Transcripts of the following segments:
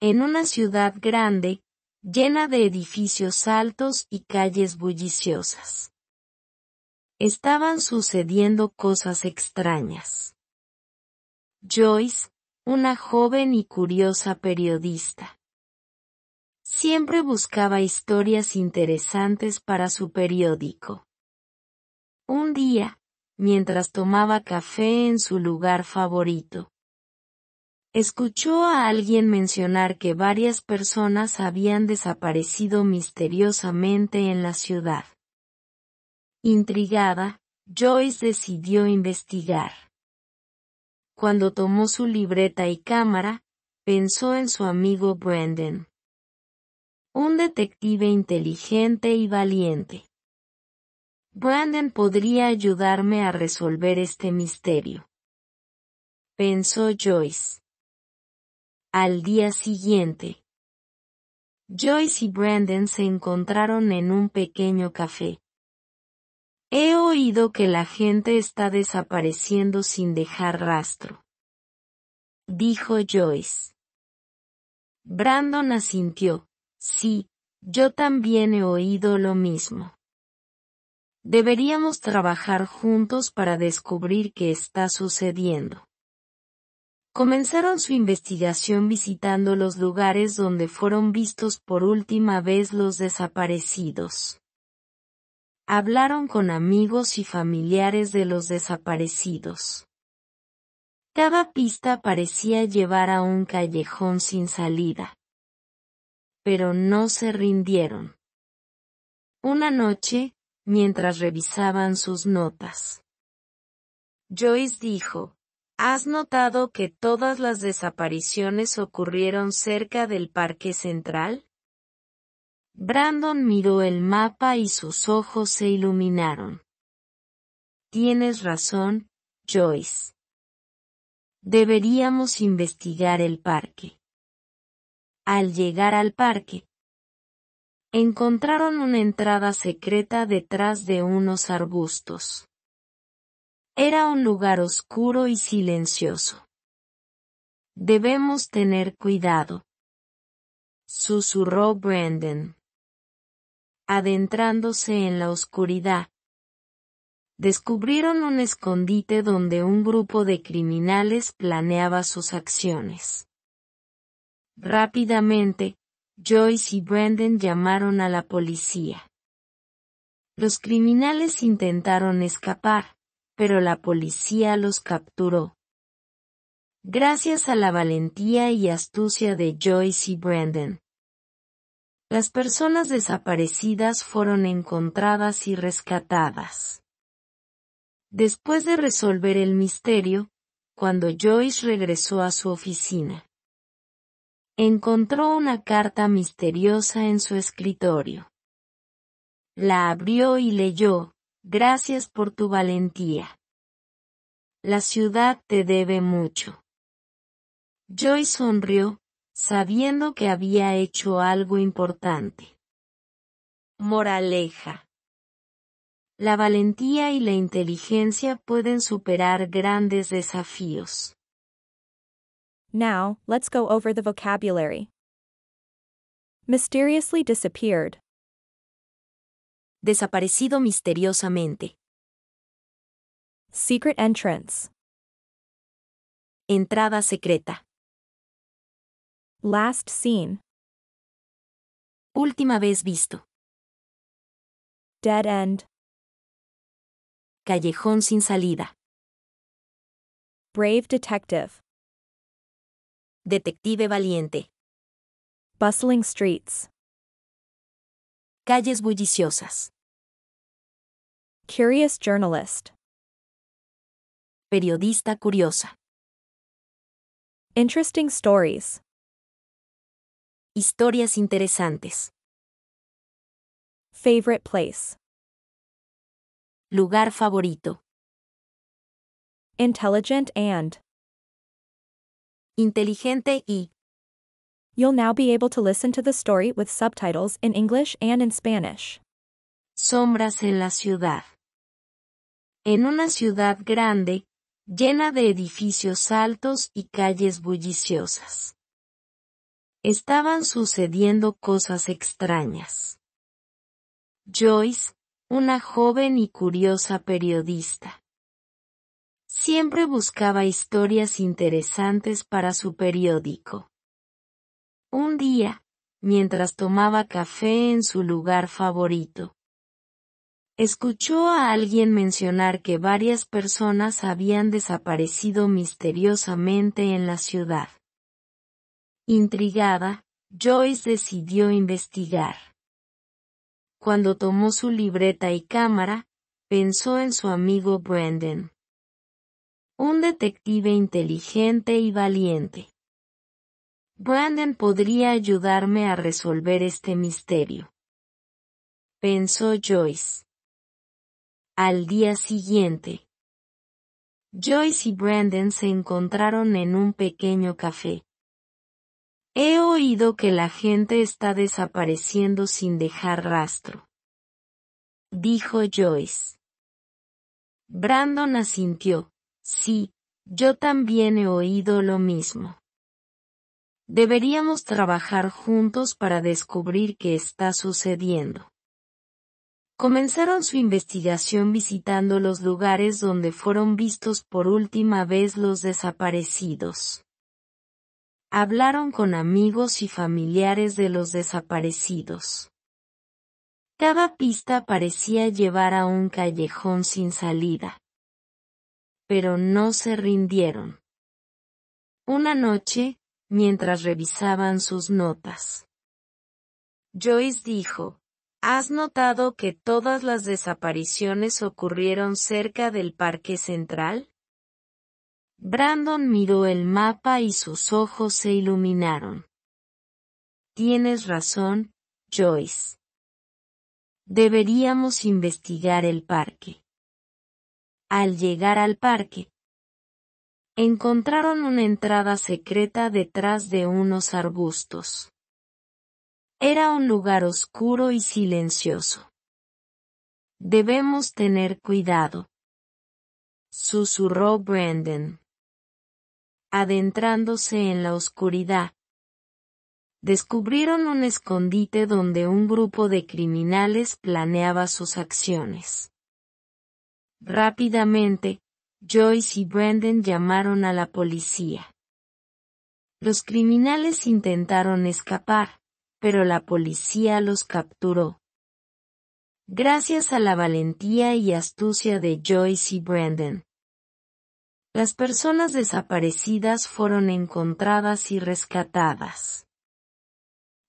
en una ciudad grande, llena de edificios altos y calles bulliciosas. Estaban sucediendo cosas extrañas. Joyce, una joven y curiosa periodista. Siempre buscaba historias interesantes para su periódico. Un día, mientras tomaba café en su lugar favorito, escuchó a alguien mencionar que varias personas habían desaparecido misteriosamente en la ciudad. Intrigada, Joyce decidió investigar. Cuando tomó su libreta y cámara, pensó en su amigo Brandon. Un detective inteligente y valiente. Brandon podría ayudarme a resolver este misterio. Pensó Joyce al día siguiente. Joyce y Brandon se encontraron en un pequeño café. He oído que la gente está desapareciendo sin dejar rastro. Dijo Joyce. Brandon asintió. Sí, yo también he oído lo mismo. Deberíamos trabajar juntos para descubrir qué está sucediendo. Comenzaron su investigación visitando los lugares donde fueron vistos por última vez los desaparecidos. Hablaron con amigos y familiares de los desaparecidos. Cada pista parecía llevar a un callejón sin salida. Pero no se rindieron. Una noche, mientras revisaban sus notas, Joyce dijo, ¿Has notado que todas las desapariciones ocurrieron cerca del Parque Central? Brandon miró el mapa y sus ojos se iluminaron. Tienes razón, Joyce. Deberíamos investigar el parque. Al llegar al parque, encontraron una entrada secreta detrás de unos arbustos. Era un lugar oscuro y silencioso. Debemos tener cuidado. Susurró Brandon. Adentrándose en la oscuridad. Descubrieron un escondite donde un grupo de criminales planeaba sus acciones. Rápidamente, Joyce y Brandon llamaron a la policía. Los criminales intentaron escapar, pero la policía los capturó. Gracias a la valentía y astucia de Joyce y Brandon. Las personas desaparecidas fueron encontradas y rescatadas. Después de resolver el misterio, cuando Joyce regresó a su oficina, encontró una carta misteriosa en su escritorio. La abrió y leyó, Gracias por tu valentía. La ciudad te debe mucho. Joy sonrió, sabiendo que había hecho algo importante. Moraleja. La valentía y la inteligencia pueden superar grandes desafíos. Now, let's go over the vocabulary. Mysteriously disappeared desaparecido misteriosamente. Secret Entrance. Entrada secreta. Last Scene. Última vez visto. Dead end. Callejón sin salida. Brave detective. Detective valiente. Bustling streets. Calles bulliciosas. Curious journalist. Periodista curiosa. Interesting stories. Historias interesantes. Favorite place. Lugar favorito. Intelligent and. Inteligente y. You'll now be able to listen to the story with subtitles in English and in Spanish. Sombras en la ciudad. en una ciudad grande, llena de edificios altos y calles bulliciosas. Estaban sucediendo cosas extrañas. Joyce, una joven y curiosa periodista. Siempre buscaba historias interesantes para su periódico. Un día, mientras tomaba café en su lugar favorito, Escuchó a alguien mencionar que varias personas habían desaparecido misteriosamente en la ciudad. Intrigada, Joyce decidió investigar. Cuando tomó su libreta y cámara, pensó en su amigo Brandon. Un detective inteligente y valiente. Brandon podría ayudarme a resolver este misterio. Pensó Joyce. Al día siguiente, Joyce y Brandon se encontraron en un pequeño café. He oído que la gente está desapareciendo sin dejar rastro. Dijo Joyce. Brandon asintió. Sí, yo también he oído lo mismo. Deberíamos trabajar juntos para descubrir qué está sucediendo. Comenzaron su investigación visitando los lugares donde fueron vistos por última vez los desaparecidos. Hablaron con amigos y familiares de los desaparecidos. Cada pista parecía llevar a un callejón sin salida. Pero no se rindieron. Una noche, mientras revisaban sus notas, Joyce dijo, ¿Has notado que todas las desapariciones ocurrieron cerca del Parque Central? Brandon miró el mapa y sus ojos se iluminaron. Tienes razón, Joyce. Deberíamos investigar el parque. Al llegar al parque, encontraron una entrada secreta detrás de unos arbustos. Era un lugar oscuro y silencioso. Debemos tener cuidado. Susurró Brandon. Adentrándose en la oscuridad. Descubrieron un escondite donde un grupo de criminales planeaba sus acciones. Rápidamente, Joyce y Brandon llamaron a la policía. Los criminales intentaron escapar, pero la policía los capturó. Gracias a la valentía y astucia de Joyce y Brandon. Las personas desaparecidas fueron encontradas y rescatadas.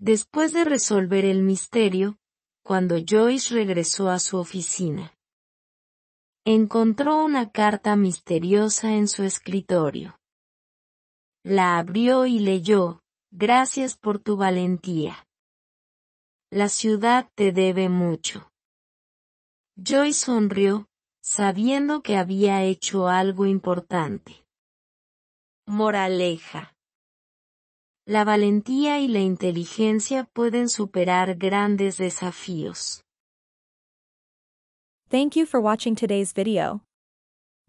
Después de resolver el misterio, cuando Joyce regresó a su oficina, encontró una carta misteriosa en su escritorio. La abrió y leyó, Gracias por tu valentía. La ciudad te debe mucho. Joy sonrió, sabiendo que había hecho algo importante. Moraleja. La valentía y la inteligencia pueden superar grandes desafíos. watching today's video.